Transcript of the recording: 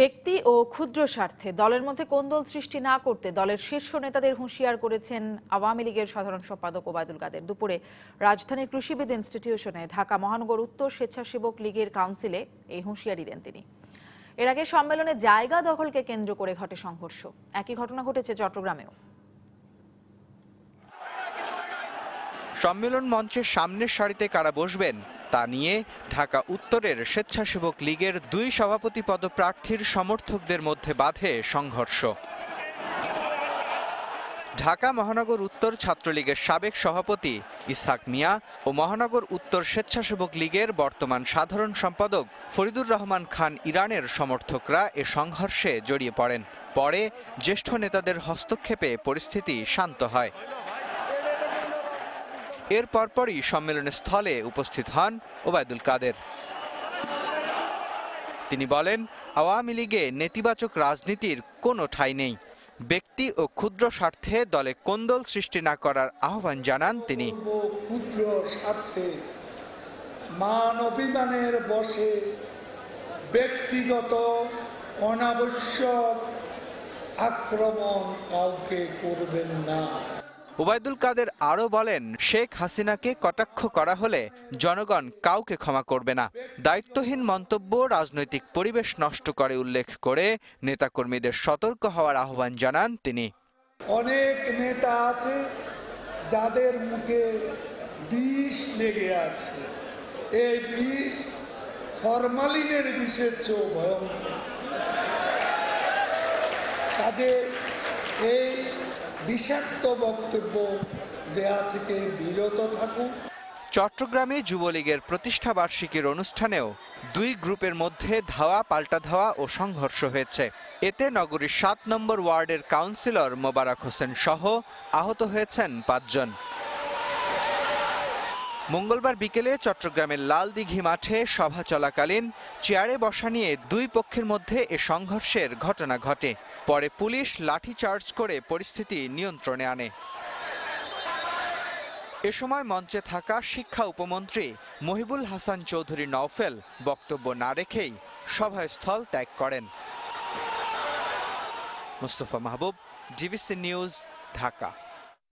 ব্যক্তি ও ক্ষুদ্র স্বার্থে দলের মধ্যে কোন্দল সৃষ্টি না করতে দলের শীর্ষ নেতাদের হুঁশিয়ার করেছেন আওয়ামী লীগের সাধারণ সম্পাদক ওবায়দুল কাদের দুপুরে রাজধানীর কৃষিবিদ ইনস্টিটিউশনে ঢাকা মহানগর উত্তর স্বেচ্ছাসেবক লীগের কাউন্সিলে এই হুঁশিয়ারি দেন তিনি এর আগে সম্মেলনে জায়গা দখলকে কেন্দ্র করে ঘটে সংঘর্ষ একই ঘটনা ঘটেছে চট্টগ্রামেও সম্মেলন মঞ্চের সামনের সারিতে কারা বসবেন তা নিয়ে ঢাকা উত্তরের স্বেচ্ছাসেবক লীগের দুই সভাপতি পদপ্রার্থীর সমর্থকদের মধ্যে বাধে সংঘর্ষ ঢাকা মহানগর উত্তর ছাত্রলীগের সাবেক সভাপতি ইসহাক মিয়া ও মহানগর উত্তর স্বেচ্ছাসেবক লীগের বর্তমান সাধারণ সম্পাদক ফরিদুর রহমান খান ইরানের সমর্থকরা এ সংঘর্ষে জড়িয়ে পড়েন পরে জ্যেষ্ঠ নেতাদের হস্তক্ষেপে পরিস্থিতি শান্ত হয় এর পরপরই সম্মেলন স্থলে উপস্থিত হন ওবায়দুল কাদের তিনি বলেন আওয়ামী লীগে নেতিবাচক রাজনীতির কোনো ঠাই নেই ব্যক্তি ও ক্ষুদ্র স্বার্থে দলে কোন্দল সৃষ্টি না করার আহ্বান জানান তিনি ক্ষুদ্র স্বার্থে মান অভিমানের বসে ব্যক্তিগত অনাবশ্যক আক্রমণ কাউকে করবেন না ওবায়দুল কাদের আরও বলেন শেখ হাসিনাকে কটাক্ষ করা হলে জনগণ কাউকে ক্ষমা করবে না দায়িত্বহীন মন্তব্য রাজনৈতিক পরিবেশ নষ্ট করে উল্লেখ করে নেতাকর্মীদের সতর্ক হওয়ার আহ্বান জানান তিনি অনেক নেতা আছে যাদের মুখে বিষ লেগে আছে এই বিষ ফরমালিনের বিষের চেয়েও ভয়ঙ্কর কাজে এই বিষাক্ত বক্তব্য দেয়া থেকে বিরত থাকুন চট্টগ্রামে যুবলীগের প্রতিষ্ঠা বার্ষিকীর অনুষ্ঠানেও দুই গ্রুপের মধ্যে ধাওয়া পাল্টা ধাওয়া ও সংঘর্ষ হয়েছে এতে নগরীর সাত নম্বর ওয়ার্ডের কাউন্সিলর মোবারক হোসেন সহ আহত হয়েছেন পাঁচজন মঙ্গলবার বিকেলে চট্টগ্রামের লালদিঘি মাঠে সভা চলাকালীন চেয়ারে বসা নিয়ে দুই পক্ষের মধ্যে এ সংঘর্ষের ঘটনা ঘটে পরে পুলিশ লাঠিচার্জ করে পরিস্থিতি নিয়ন্ত্রণে আনে এ সময় মঞ্চে থাকা শিক্ষা উপমন্ত্রী মহিবুল হাসান চৌধুরী নওফেল বক্তব্য না রেখেই সভাস্থল ত্যাগ করেন মুস্তফা মাহবুব ডিবিসি নিউজ ঢাকা